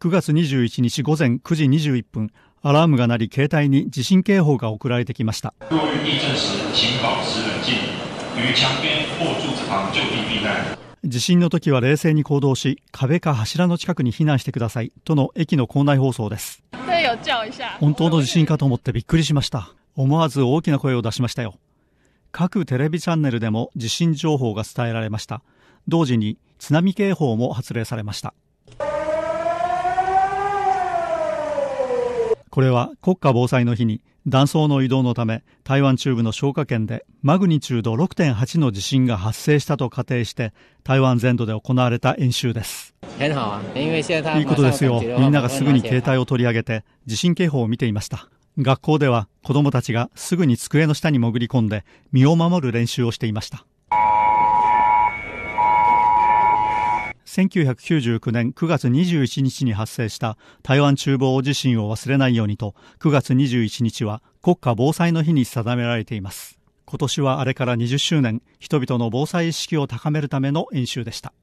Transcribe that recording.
9月21日午前9時21分、アラームが鳴り、携帯に地震警報が送られてきました。地震の時は冷静に行動し、壁か柱の近くに避難してください、との駅の構内放送です。本当の地震かと思ってびっくりしました。思わず大きな声を出しましたよ。各テレビチャンネルでも地震情報が伝えられました。同時に津波警報も発令されました。これは国家防災の日に断層の移動のため台湾中部の消火圏でマグニチュード6.8の地震が発生したと仮定して台湾全土で行われた演習ですいいことですよみんながすぐに携帯を取り上げて地震警報を見ていました学校では子供たちがすぐに机の下に潜り込んで身を守る練習をしていました1999年9月21日に発生した台湾中部大地震を忘れないようにと9月21日は国家防災の日に定められています今年はあれから20周年人々の防災意識を高めるための演習でした